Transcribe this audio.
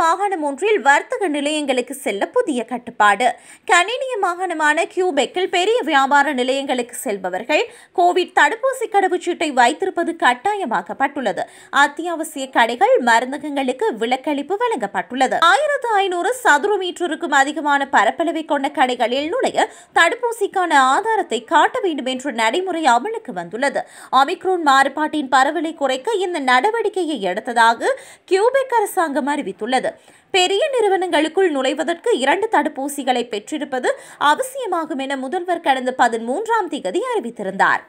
மாகாணம் ஒன்றில் வர்த்தக நிலையங்களுக்கு செல்ல புதிய கட்டுப்பாடு கணினிய மாகாணமான கியூபெக்கில் பெரிய வியாபார நிலையங்களுக்கு செல்பவர்கள் கோவிட் தடுப்பூசி கடவுச்சீட்டை வைத்திருப்பது கட்டாயமாக்கப்பட்டுள்ளது அத்தியாவசிய கடைகள் மருந்தகங்களுக்கு விலக்களிப்பு வழங்கப்பட்டுள்ளது ஆயிரத்து ஐநூறு சதுர மீட்டருக்கும் அதிகமான பரப்பளவை கொண்ட கடைகளில் நுழைய தடுப்பூசிக்கான ஆதாரத்தை காட்ட வேண்டும் என்ற நடைமுறை அமலுக்கு வந்துள்ளது ஒமிக்ரோன் மாறுபாட்டின் பரவலை குறைக்க இந்த நடவடிக்கையை எடுத்ததாக கியூபெக் அரசாங்கம் அறிவித்துள்ளது உள்ளது பெரிய நிறுவனங்களுக்குள் நுழைவதற்கு இரண்டு தடுப்பூசிகளை பெற்றிருப்பது அவசியமாகும் என முதல்வர் கடந்த பதிமூன்றாம் தேதி அறிவித்திருந்தார்